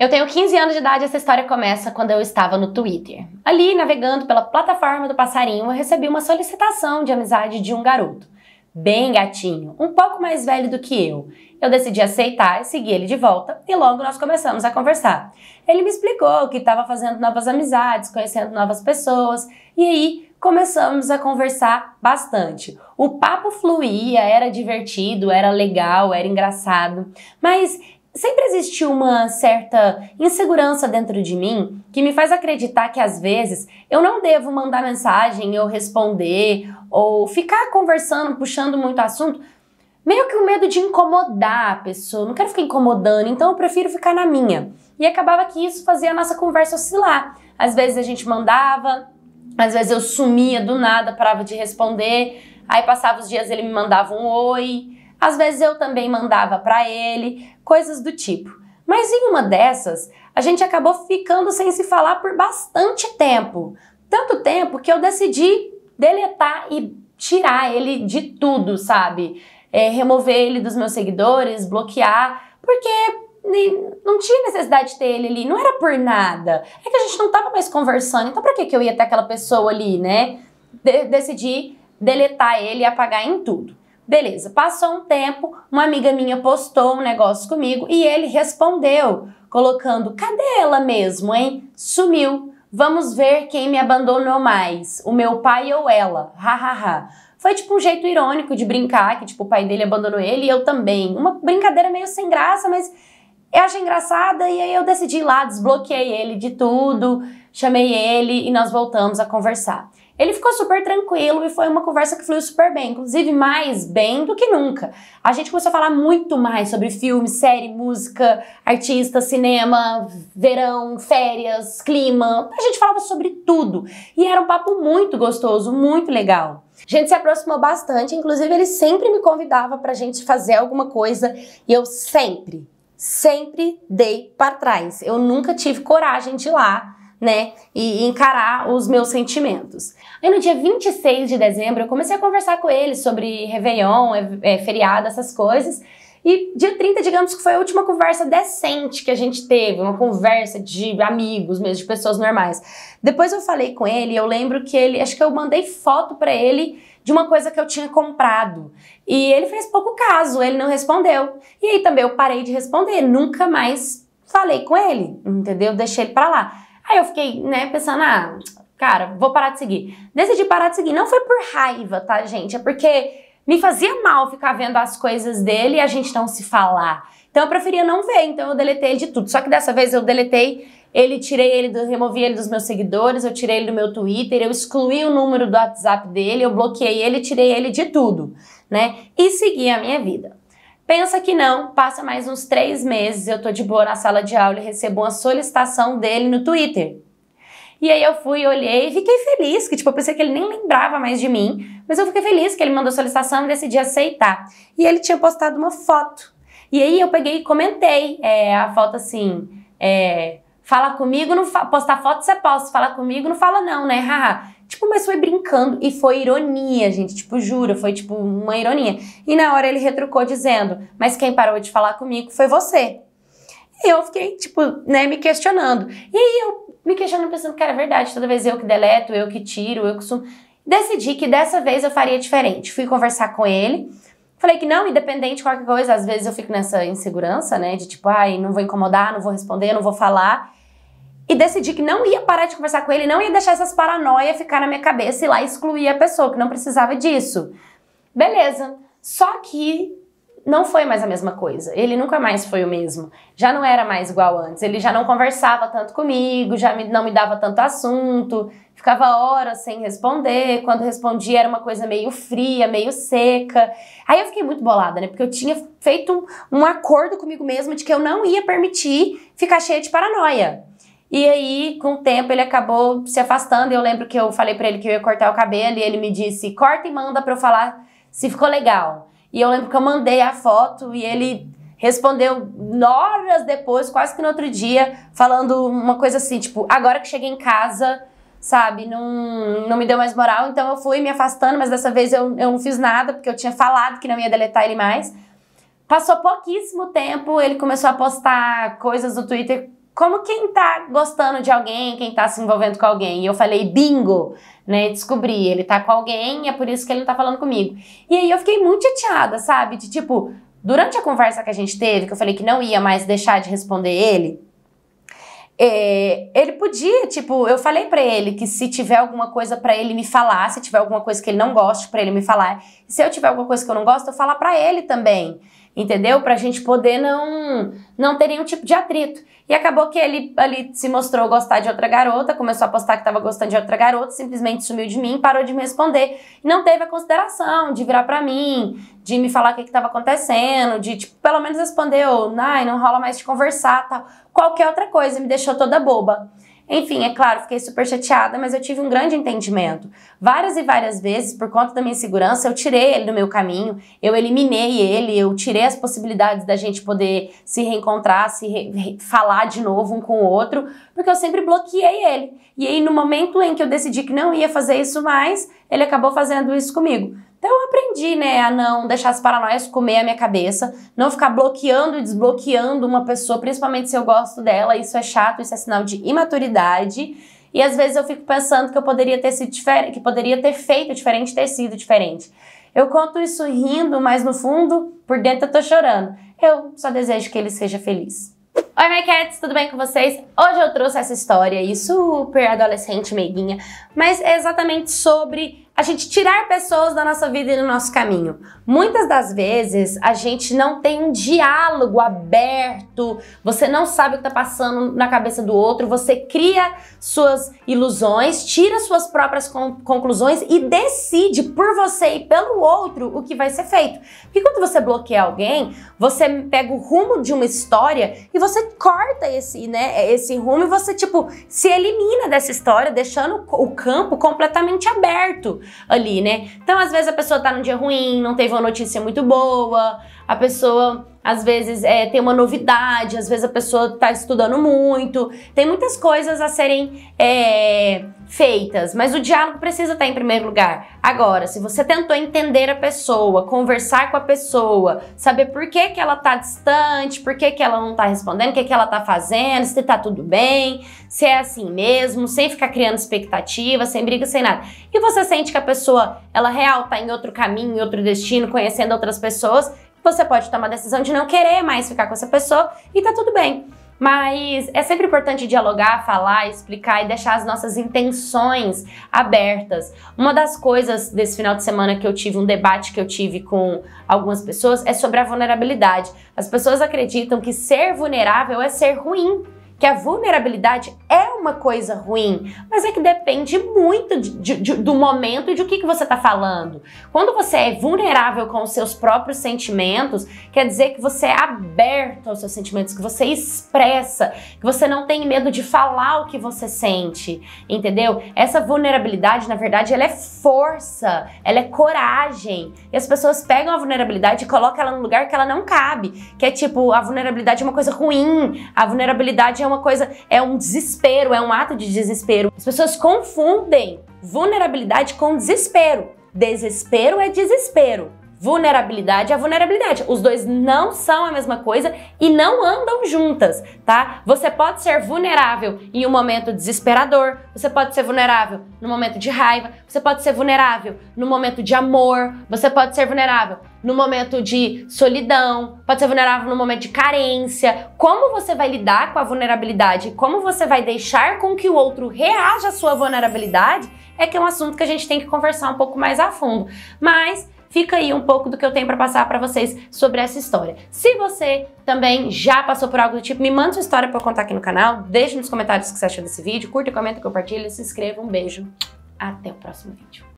Eu tenho 15 anos de idade e essa história começa quando eu estava no Twitter. Ali, navegando pela plataforma do passarinho, eu recebi uma solicitação de amizade de um garoto. Bem gatinho, um pouco mais velho do que eu. Eu decidi aceitar, e segui ele de volta e logo nós começamos a conversar. Ele me explicou que estava fazendo novas amizades, conhecendo novas pessoas e aí começamos a conversar bastante. O papo fluía, era divertido, era legal, era engraçado, mas sempre existiu uma certa insegurança dentro de mim que me faz acreditar que às vezes eu não devo mandar mensagem ou responder ou ficar conversando, puxando muito assunto. Meio que o um medo de incomodar a pessoa, não quero ficar incomodando, então eu prefiro ficar na minha. E acabava que isso fazia a nossa conversa oscilar. Às vezes a gente mandava, às vezes eu sumia do nada, parava de responder, aí passava os dias ele me mandava um oi, às vezes eu também mandava para ele, coisas do tipo. Mas em uma dessas, a gente acabou ficando sem se falar por bastante tempo. Tanto tempo que eu decidi deletar e tirar ele de tudo, sabe? É, remover ele dos meus seguidores, bloquear, porque não tinha necessidade de ter ele ali, não era por nada. É que a gente não tava mais conversando, então pra que, que eu ia ter aquela pessoa ali, né? De decidi deletar ele e apagar em tudo. Beleza, passou um tempo, uma amiga minha postou um negócio comigo e ele respondeu, colocando: cadê ela mesmo, hein? Sumiu. Vamos ver quem me abandonou mais, o meu pai ou ela. Hahaha. Foi tipo um jeito irônico de brincar, que tipo o pai dele abandonou ele e eu também. Uma brincadeira meio sem graça, mas eu achei engraçada e aí eu decidi ir lá, desbloqueei ele de tudo, chamei ele e nós voltamos a conversar. Ele ficou super tranquilo e foi uma conversa que fluiu super bem, inclusive mais bem do que nunca. A gente começou a falar muito mais sobre filme, série, música, artista, cinema, verão, férias, clima. A gente falava sobre tudo e era um papo muito gostoso, muito legal. A gente se aproximou bastante, inclusive ele sempre me convidava para a gente fazer alguma coisa e eu sempre, sempre dei para trás. Eu nunca tive coragem de ir lá né? E encarar os meus sentimentos. Aí no dia 26 de dezembro eu comecei a conversar com ele sobre Réveillon, é, é, feriado, essas coisas. E dia 30, digamos que foi a última conversa decente que a gente teve, uma conversa de amigos mesmo, de pessoas normais. Depois eu falei com ele, eu lembro que ele, acho que eu mandei foto para ele de uma coisa que eu tinha comprado. E ele fez pouco caso, ele não respondeu. E aí também eu parei de responder, nunca mais falei com ele, entendeu? Deixei ele para lá. Aí eu fiquei, né, pensando, ah, cara, vou parar de seguir. Decidi parar de seguir. Não foi por raiva, tá, gente? É porque me fazia mal ficar vendo as coisas dele e a gente não se falar. Então eu preferia não ver, então eu deletei ele de tudo. Só que dessa vez eu deletei ele, tirei ele, do, removi ele dos meus seguidores, eu tirei ele do meu Twitter, eu excluí o número do WhatsApp dele, eu bloqueei ele, tirei ele de tudo, né? E segui a minha vida. Pensa que não, passa mais uns três meses, eu tô de boa na sala de aula e recebo uma solicitação dele no Twitter. E aí eu fui, olhei e fiquei feliz, que tipo, eu pensei que ele nem lembrava mais de mim, mas eu fiquei feliz que ele mandou solicitação e decidi aceitar. E ele tinha postado uma foto. E aí eu peguei e comentei é, a foto assim, é, Fala comigo, não fa postar foto você posta, fala comigo, não fala não, né? Haha. tipo, mas foi brincando e foi ironia, gente, tipo, juro, foi tipo uma ironia. E na hora ele retrucou dizendo: "Mas quem parou de falar comigo foi você". E eu fiquei, tipo, né, me questionando. E aí eu me questionando pensando, cara, é verdade, toda vez eu que deleto, eu que tiro, eu que sumo. Decidi que dessa vez eu faria diferente. Fui conversar com ele. Falei que não, independente de qualquer coisa, às vezes eu fico nessa insegurança, né? De tipo, ai, não vou incomodar, não vou responder, não vou falar e decidi que não ia parar de conversar com ele, não ia deixar essas paranoias ficar na minha cabeça e lá excluir a pessoa, que não precisava disso. Beleza. Só que não foi mais a mesma coisa. Ele nunca mais foi o mesmo. Já não era mais igual antes. Ele já não conversava tanto comigo, já me, não me dava tanto assunto, ficava horas sem responder. Quando respondia era uma coisa meio fria, meio seca. Aí eu fiquei muito bolada, né? Porque eu tinha feito um, um acordo comigo mesma de que eu não ia permitir ficar cheia de paranoia. E aí, com o tempo, ele acabou se afastando. Eu lembro que eu falei para ele que eu ia cortar o cabelo e ele me disse: corta e manda para eu falar se ficou legal. E eu lembro que eu mandei a foto e ele respondeu horas depois, quase que no outro dia, falando uma coisa assim: tipo, agora que cheguei em casa, sabe, não, não me deu mais moral. Então eu fui me afastando, mas dessa vez eu, eu não fiz nada, porque eu tinha falado que não ia deletar ele mais. Passou pouquíssimo tempo, ele começou a postar coisas do Twitter como quem tá gostando de alguém, quem tá se envolvendo com alguém. E eu falei, bingo, né? Descobri, ele tá com alguém, é por isso que ele não tá falando comigo. E aí eu fiquei muito chateada, sabe? De tipo, durante a conversa que a gente teve, que eu falei que não ia mais deixar de responder ele, é, ele podia, tipo, eu falei para ele que se tiver alguma coisa para ele me falar, se tiver alguma coisa que ele não goste para ele me falar, se eu tiver alguma coisa que eu não gosto, eu falar para ele também entendeu? Para a gente poder não, não ter nenhum tipo de atrito. E acabou que ele ali se mostrou gostar de outra garota, começou a postar que estava gostando de outra garota, simplesmente sumiu de mim, parou de me responder. E não teve a consideração de virar para mim, de me falar o que estava acontecendo, de tipo, pelo menos responder ou não rola mais de conversar, tal. Qualquer outra coisa, me deixou toda boba. Enfim, é claro, fiquei super chateada, mas eu tive um grande entendimento. Várias e várias vezes, por conta da minha insegurança, eu tirei ele do meu caminho, eu eliminei ele, eu tirei as possibilidades da gente poder se reencontrar, se re falar de novo um com o outro, porque eu sempre bloqueei ele. E aí, no momento em que eu decidi que não ia fazer isso mais, ele acabou fazendo isso comigo. Então eu aprendi, né, a não deixar as paranoias comer a minha cabeça, não ficar bloqueando e desbloqueando uma pessoa, principalmente se eu gosto dela, isso é chato, isso é sinal de imaturidade. E às vezes eu fico pensando que eu poderia ter sido diferente, que poderia ter feito diferente, ter sido diferente. Eu conto isso rindo, mas no fundo, por dentro eu tô chorando. Eu só desejo que ele seja feliz. Oi, my cats, tudo bem com vocês? Hoje eu trouxe essa história aí, super adolescente meiguinha, mas é exatamente sobre a gente tirar pessoas da nossa vida e do nosso caminho. Muitas das vezes a gente não tem um diálogo aberto, você não sabe o que está passando na cabeça do outro, você cria suas ilusões, tira suas próprias conclusões e decide por você e pelo outro o que vai ser feito. Porque quando você bloqueia alguém, você pega o rumo de uma história e você corta esse, né, esse rumo e você tipo se elimina dessa história, deixando o campo completamente aberto ali, né? Então, às vezes a pessoa tá num dia ruim, não teve uma notícia muito boa, a pessoa às vezes é, tem uma novidade, às vezes a pessoa tá estudando muito, tem muitas coisas a serem. É, feitas, mas o diálogo precisa estar em primeiro lugar. Agora, se você tentou entender a pessoa, conversar com a pessoa, saber por que, que ela tá distante, por que, que ela não tá respondendo, o que, que ela tá fazendo, se tá tudo bem, se é assim mesmo, sem ficar criando expectativa, sem briga, sem nada. E você sente que a pessoa, ela real tá em outro caminho, em outro destino, conhecendo outras pessoas, você pode tomar a decisão de não querer mais ficar com essa pessoa e tá tudo bem. Mas é sempre importante dialogar, falar, explicar e deixar as nossas intenções abertas. Uma das coisas desse final de semana que eu tive, um debate que eu tive com algumas pessoas, é sobre a vulnerabilidade. As pessoas acreditam que ser vulnerável é ser ruim, que a vulnerabilidade é uma coisa ruim, mas é que depende muito de, de, de, do momento e de o que, que você está falando. Quando você é vulnerável com os seus próprios sentimentos, quer dizer que você é aberto aos seus sentimentos, que você expressa, que você não tem medo de falar o que você sente, entendeu? Essa vulnerabilidade, na verdade, ela é força, ela é coragem. E as pessoas pegam a vulnerabilidade e colocam ela num lugar que ela não cabe, que é tipo, a vulnerabilidade é uma coisa ruim, a vulnerabilidade é uma coisa, é um desespero, desespero é um ato de desespero. As pessoas confundem vulnerabilidade com desespero. Desespero é desespero vulnerabilidade é vulnerabilidade. Os dois não são a mesma coisa e não andam juntas, tá? Você pode ser vulnerável em um momento desesperador, você pode ser vulnerável no momento de raiva, você pode ser vulnerável no momento de amor, você pode ser vulnerável no momento de solidão, pode ser vulnerável no momento de carência. Como você vai lidar com a vulnerabilidade? Como você vai deixar com que o outro reaja à sua vulnerabilidade? É que é um assunto que a gente tem que conversar um pouco mais a fundo. Mas fica aí um pouco do que eu tenho para passar para vocês sobre essa história. Se você também já passou por algo do tipo, me manda sua história para contar aqui no canal, deixa nos comentários o que você achou desse vídeo, curta, comenta, compartilha, se inscreva, um beijo, até o próximo vídeo.